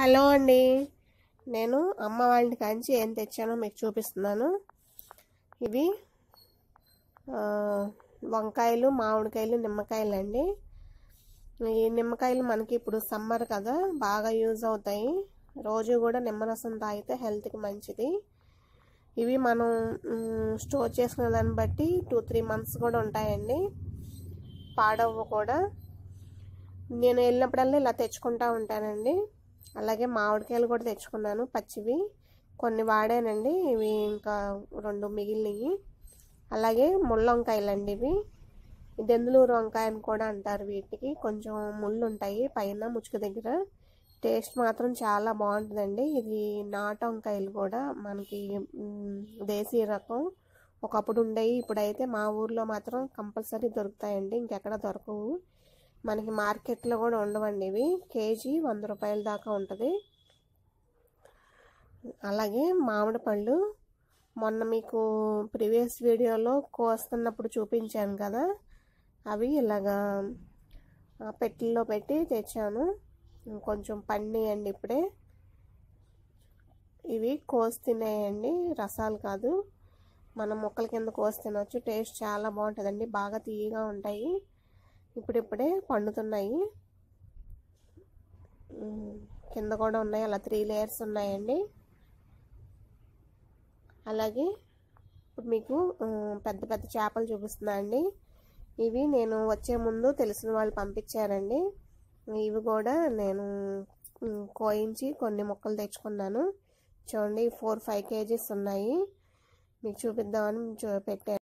hello అండి నేను అమ్మ వాళ్ళని కాంచి ఏం తెచ్చానో మీకు చూపిస్తున్నాను ఇవి వంకాయలు మామిడికాయలు నిమ్మకాయలు అండి ఈ నిమ్మకాయలు మనకి ఇప్పుడు సమ్మర్ కదా బాగా యూజ్ అవుతాయి రోజు కూడా నిమ్మరసం తాగితే హెల్త్కి మంచిది ఇవి మనం స్టోర్ చేసుకున్న దాన్ని బట్టి టూ త్రీ మంత్స్ కూడా ఉంటాయండి పాడవ్వు కూడా నేను వెళ్ళినప్పుడల్లా ఇలా తెచ్చుకుంటూ ఉంటానండి అలాగే మామిడికాయలు కూడా తెచ్చుకున్నాను పచ్చివి కొన్ని వాడానండి ఇవి ఇంకా రెండు మిగిలినవి అలాగే ముళ్ళ వంకాయలు అండి ఇవి దెందులూరు వంకాయ అని కూడా అంటారు వీటికి కొంచెం ముళ్ళు ఉంటాయి పైన ముచ్చుక దగ్గర టేస్ట్ మాత్రం చాలా బాగుంటుందండి ఇది నాటు వంకాయలు కూడా మనకి దేశీ రకం ఒకప్పుడు ఉండేవి ఇప్పుడైతే మా ఊర్లో మాత్రం కంపల్సరీ దొరుకుతాయండి ఇంకెక్కడ దొరకవు మనకి మార్కెట్లో కూడా ఉండవండి ఇవి కేజీ వంద రూపాయల దాకా ఉంటుంది అలాగే మామిడి పళ్ళు మొన్న మీకు ప్రీవియస్ వీడియోలో కోస్తున్నప్పుడు చూపించాను కదా అవి ఇలాగా పెట్టిల్లో పెట్టి తెచ్చాను కొంచెం పండియండి ఇప్పుడే ఇవి కోసి తినేయండి రసాలు కాదు మనం మొక్కల కింద కోసి తినవచ్చు టేస్ట్ చాలా బాగుంటుందండి బాగా తీయగా ఉంటాయి ఇప్పుడిప్పుడే పండుతున్నాయి కింద కూడా ఉన్నాయి అలా త్రీ లేయర్స్ ఉన్నాయండి అలాగే ఇప్పుడు మీకు పెద్ద పెద్ద చేపలు చూపిస్తున్నా అండి ఇవి నేను వచ్చే ముందు తెలిసిన వాళ్ళు పంపించారండి ఇవి కూడా నేను కోయించి కొన్ని మొక్కలు తెచ్చుకున్నాను చూడండి ఫోర్ ఫైవ్ కేజీస్ ఉన్నాయి మీకు చూపిద్దామని పెట్టాను